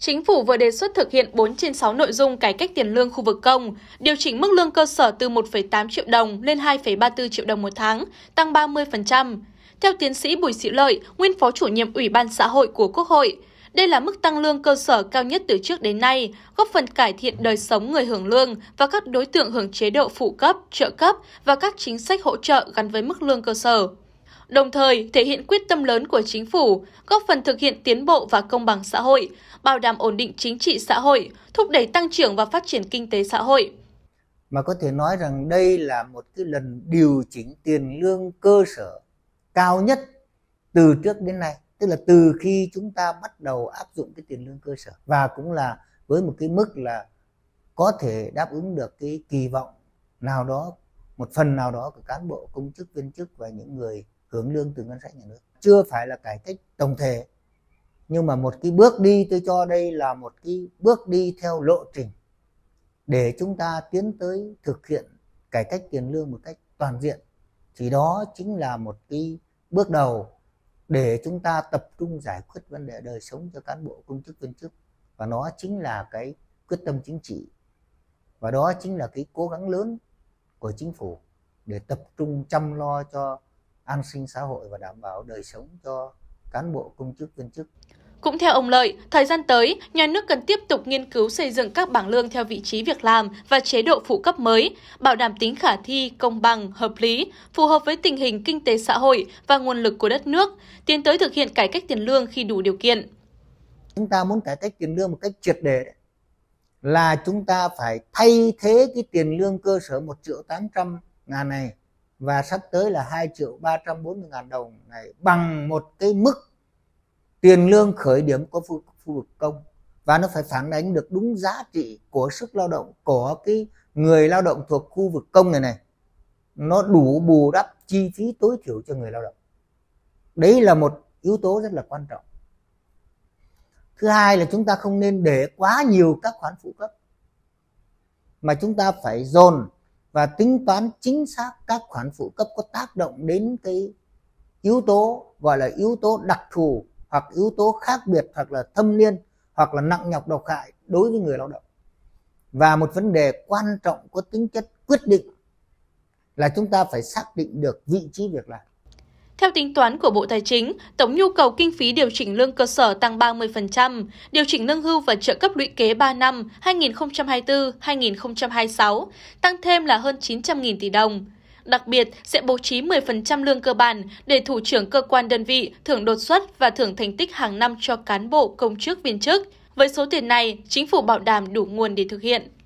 Chính phủ vừa đề xuất thực hiện 4 trên 6 nội dung cải cách tiền lương khu vực công, điều chỉnh mức lương cơ sở từ 1,8 triệu đồng lên 2,34 triệu đồng một tháng, tăng 30%. Theo tiến sĩ Bùi Sĩ Lợi, nguyên phó chủ nhiệm Ủy ban xã hội của Quốc hội, đây là mức tăng lương cơ sở cao nhất từ trước đến nay, góp phần cải thiện đời sống người hưởng lương và các đối tượng hưởng chế độ phụ cấp, trợ cấp và các chính sách hỗ trợ gắn với mức lương cơ sở đồng thời thể hiện quyết tâm lớn của chính phủ, góp phần thực hiện tiến bộ và công bằng xã hội, bảo đảm ổn định chính trị xã hội, thúc đẩy tăng trưởng và phát triển kinh tế xã hội. Mà có thể nói rằng đây là một cái lần điều chỉnh tiền lương cơ sở cao nhất từ trước đến nay, tức là từ khi chúng ta bắt đầu áp dụng cái tiền lương cơ sở và cũng là với một cái mức là có thể đáp ứng được cái kỳ vọng nào đó một phần nào đó của cán bộ công chức viên chức và những người hưởng lương từ ngân sách nhà nước chưa phải là cải cách tổng thể nhưng mà một cái bước đi tôi cho đây là một cái bước đi theo lộ trình để chúng ta tiến tới thực hiện cải cách tiền lương một cách toàn diện thì đó chính là một cái bước đầu để chúng ta tập trung giải quyết vấn đề đời sống cho cán bộ công chức viên chức và nó chính là cái quyết tâm chính trị và đó chính là cái cố gắng lớn của chính phủ để tập trung chăm lo cho an sinh xã hội và đảm bảo đời sống cho cán bộ công chức viên chức. Cũng theo ông Lợi, thời gian tới, nhà nước cần tiếp tục nghiên cứu xây dựng các bảng lương theo vị trí việc làm và chế độ phụ cấp mới, bảo đảm tính khả thi, công bằng, hợp lý, phù hợp với tình hình kinh tế xã hội và nguồn lực của đất nước, tiến tới thực hiện cải cách tiền lương khi đủ điều kiện. Chúng ta muốn cải cách tiền lương một cách triệt đề là chúng ta phải thay thế cái tiền lương cơ sở 1 triệu 800 ngàn này và sắp tới là 2 triệu 340 ngàn đồng này bằng một cái mức tiền lương khởi điểm của khu, khu vực công và nó phải phản ánh được đúng giá trị của sức lao động của cái người lao động thuộc khu vực công này này nó đủ bù đắp chi phí tối thiểu cho người lao động đấy là một yếu tố rất là quan trọng thứ hai là chúng ta không nên để quá nhiều các khoản phụ cấp mà chúng ta phải dồn và tính toán chính xác các khoản phụ cấp có tác động đến cái yếu tố gọi là yếu tố đặc thù hoặc yếu tố khác biệt hoặc là thâm niên hoặc là nặng nhọc độc hại đối với người lao động và một vấn đề quan trọng có tính chất quyết định là chúng ta phải xác định được vị trí việc làm theo tính toán của Bộ Tài chính, tổng nhu cầu kinh phí điều chỉnh lương cơ sở tăng 30%, điều chỉnh lương hưu và trợ cấp lũy kế 3 năm 2024-2026 tăng thêm là hơn 900.000 tỷ đồng. Đặc biệt, sẽ bố trí 10% lương cơ bản để thủ trưởng cơ quan đơn vị thưởng đột xuất và thưởng thành tích hàng năm cho cán bộ, công chức, viên chức. Với số tiền này, chính phủ bảo đảm đủ nguồn để thực hiện.